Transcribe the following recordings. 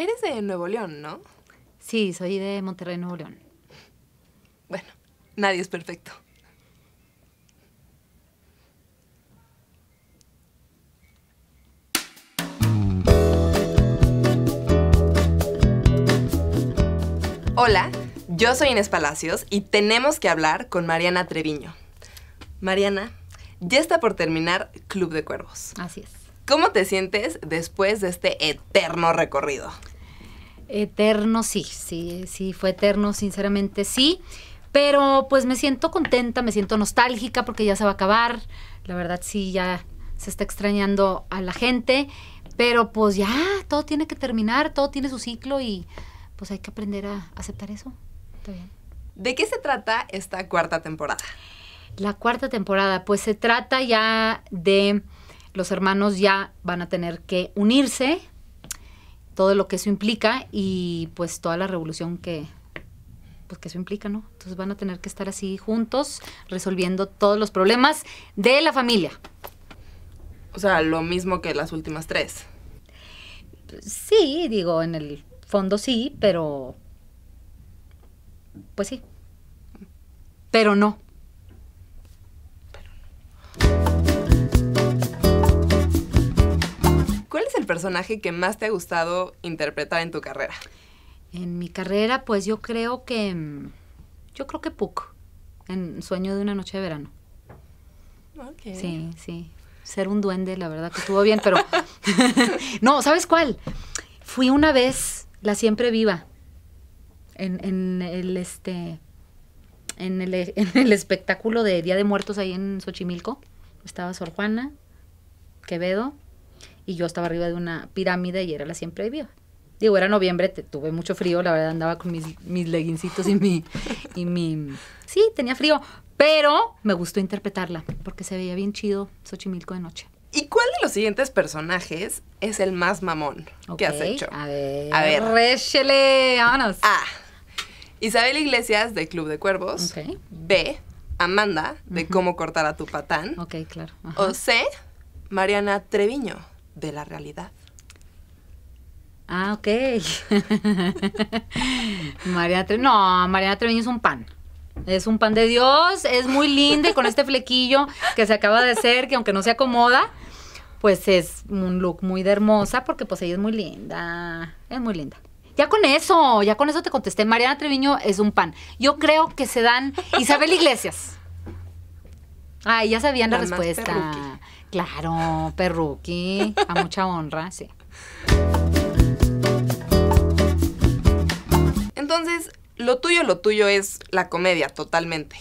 Eres de Nuevo León, ¿no? Sí, soy de Monterrey, Nuevo León. Bueno, nadie es perfecto. Hola, yo soy Inés Palacios y tenemos que hablar con Mariana Treviño. Mariana, ya está por terminar Club de Cuervos. Así es. ¿Cómo te sientes después de este eterno recorrido? Eterno, sí, sí, sí, fue eterno, sinceramente sí. Pero pues me siento contenta, me siento nostálgica porque ya se va a acabar. La verdad sí, ya se está extrañando a la gente. Pero pues ya, todo tiene que terminar, todo tiene su ciclo y pues hay que aprender a aceptar eso. ¿De qué se trata esta cuarta temporada? La cuarta temporada, pues se trata ya de los hermanos ya van a tener que unirse todo lo que eso implica y pues toda la revolución que pues que eso implica, ¿no? Entonces van a tener que estar así juntos resolviendo todos los problemas de la familia. O sea, lo mismo que las últimas tres. Sí, digo, en el fondo sí, pero pues sí. Pero no. personaje que más te ha gustado interpretar en tu carrera? En mi carrera, pues yo creo que. Mm, yo creo que Puck, en Sueño de una Noche de Verano. Sí, sí. Ser un duende, la verdad que estuvo bien, pero. no, ¿sabes cuál? Fui una vez la siempre viva en, en el este. En el, e, en el espectáculo de Día de Muertos ahí en Xochimilco. Estaba Sor Juana, Quevedo, y yo estaba arriba de una pirámide y era la siempre viva. Digo, era noviembre, tuve mucho frío, la verdad andaba con mis, mis leguincitos y mi, y Sí, tenía frío, pero me gustó interpretarla porque se veía bien chido Xochimilco de noche. ¿Y cuál de los siguientes personajes es el más mamón que has hecho? A ver, a ver. Réchele, vámonos. A. Isabel Iglesias de Club de Cuervos. Okay. B. Amanda de Cómo cortar a tu patán. Ok, claro. O C. Mariana Treviño, de la realidad. Ah, ok. Mariana Treviño. No, Mariana Treviño es un pan. Es un pan de Dios, es muy linda y con este flequillo que se acaba de hacer, que aunque no se acomoda, pues es un look muy de hermosa porque pues ella es muy linda, es muy linda. Ya con eso, ya con eso te contesté. Mariana Treviño es un pan. Yo creo que se dan Isabel Iglesias. Ay, ah, ya sabían la, respuesta. Claro, perruqui, a mucha honra, sí. Entonces, lo tuyo, lo tuyo es la comedia, totalmente.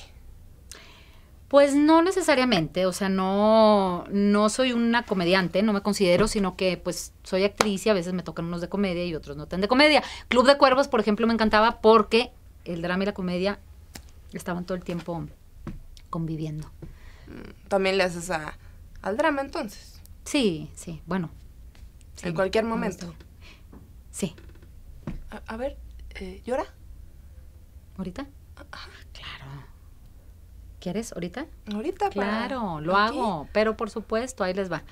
Pues no necesariamente, o sea, no, no soy una comediante, no me considero, sino que pues soy actriz y a veces me tocan unos de comedia y otros no tan de comedia. Club de Cuervos, por ejemplo, me encantaba porque el drama y la comedia estaban todo el tiempo conviviendo. Mm, también le haces al drama entonces. Sí, sí, bueno. en cualquier momento. Sí. A, ver, eh, ¿llora? ¿Ahorita? Claro. ¿Quieres ahorita? Ahorita, Claro, lo hago, pero por supuesto, ahí les va.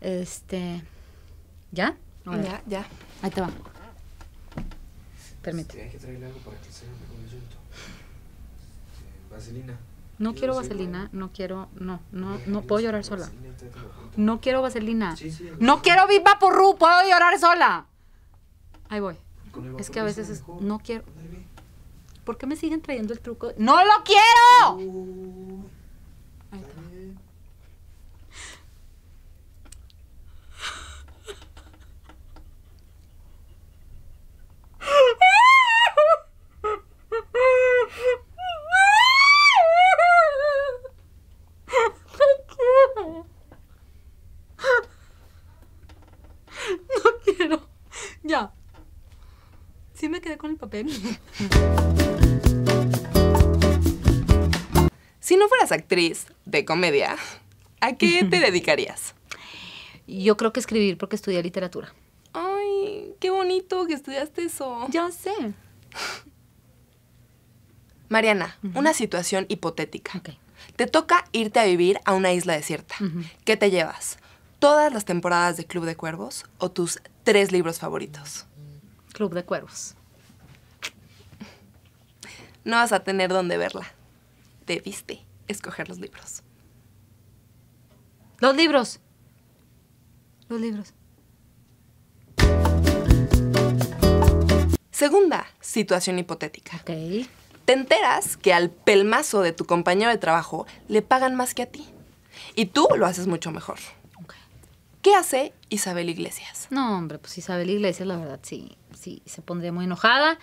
Este, ¿ya? Ya, ya. Ahí te va. Permíteme. Este, hay que traerle algo para que se eh, vaselina. No quiero vaselina, no quiero, no, no, no puedo llorar sola. No quiero vaselina. No quiero Big porru, puedo llorar sola. Ahí voy. Es que a veces no quiero. ¿Por qué me siguen trayendo el truco? ¡No lo quiero! Ahí está. Sí me quedé con el papel. Si no fueras actriz de comedia, ¿a qué te dedicarías? Yo creo que escribir porque estudié literatura. Ay, qué bonito que estudiaste eso. Ya sé. Mariana, una situación hipotética. Te toca irte a vivir a una isla desierta. ¿Qué te llevas? ¿Todas las temporadas de Club de Cuervos o tus tres libros favoritos? Club de Cuervos. No vas a tener dónde verla. Debiste escoger los libros. Los libros. Los libros. Segunda situación hipotética. Te enteras que al pelmazo de tu compañero de trabajo le pagan más que a ti. Y tú lo haces mucho mejor. ¿Qué hace Isabel Iglesias? No, hombre, pues Isabel Iglesias, la verdad, sí, sí, se pondría muy enojada.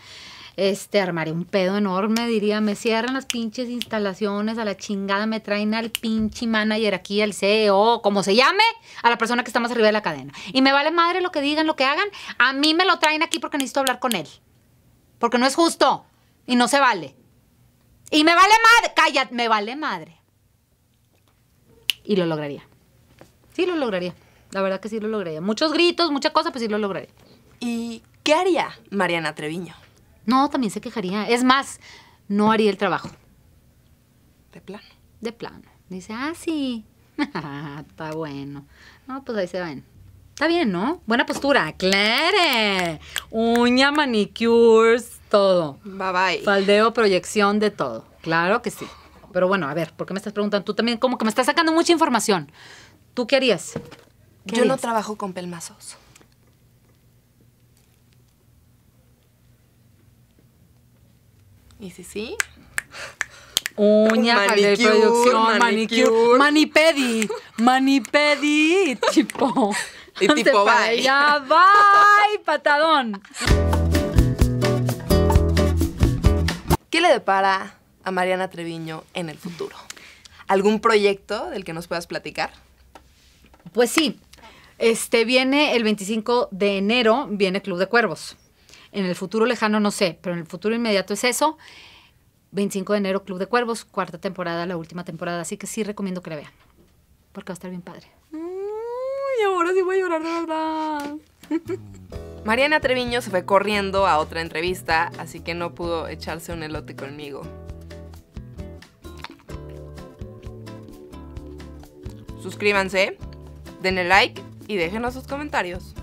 Este, armaré un pedo enorme, diría, me cierran las pinches instalaciones, a la chingada me traen al pinche manager aquí, al CEO, como se llame, a la persona que está más arriba de la cadena. Y me vale madre lo que digan, lo que hagan, a mí me lo traen aquí porque necesito hablar con él. Porque no es justo y no se vale. Y me vale madre, cállate, me vale madre. Y lo lograría. Sí, lo lograría. La verdad que sí lo logré. Muchos gritos, mucha cosa, pues sí lo logré. ¿Y qué haría Mariana Treviño? No, también se quejaría. Es más, no haría el trabajo. ¿De plano? De plano. Dice, ah, sí. Está bueno. No, pues ahí se ven. Está bien, ¿no? Buena postura. Clare. Uña, manicures, todo. Bye bye. Faldeo, proyección, de todo. Claro que sí. Pero bueno, a ver, ¿por qué me estás preguntando? Tú también como que me estás sacando mucha información. ¿Tú qué harías? Yo no trabajo con pelmazos. ¿Y si sí? Uña, de producción, manicure, manipedi, manipedi, tipo. Y tipo, bye. Ya, bye, patadón. ¿Qué le depara a Mariana Treviño en el futuro? ¿Algún proyecto del que nos puedas platicar? Pues sí, este viene el 25 de enero, viene Club de Cuervos. En el futuro lejano no sé, pero en el futuro inmediato es eso. 25 de enero, Club de Cuervos, cuarta temporada, la última temporada. Así que sí recomiendo que la vean, porque va a estar bien padre. Y ahora sí voy a llorar de verdad. Mariana Treviño se fue corriendo a otra entrevista, así que no pudo echarse un elote conmigo. Suscríbanse, denle like y déjenos sus comentarios.